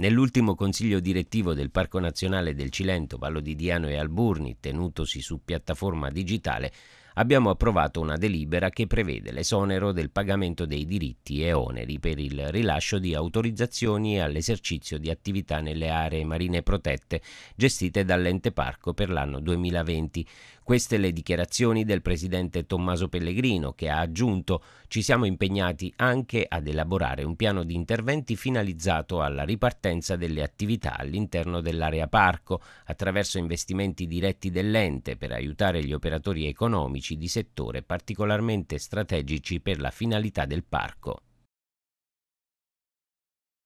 Nell'ultimo consiglio direttivo del Parco Nazionale del Cilento, Vallo di Diano e Alburni, tenutosi su piattaforma digitale, abbiamo approvato una delibera che prevede l'esonero del pagamento dei diritti e oneri per il rilascio di autorizzazioni all'esercizio di attività nelle aree marine protette gestite dall'ente parco per l'anno 2020. Queste le dichiarazioni del presidente Tommaso Pellegrino che ha aggiunto ci siamo impegnati anche ad elaborare un piano di interventi finalizzato alla ripartenza delle attività all'interno dell'area parco attraverso investimenti diretti dell'ente per aiutare gli operatori economici economici di settore particolarmente strategici per la finalità del parco.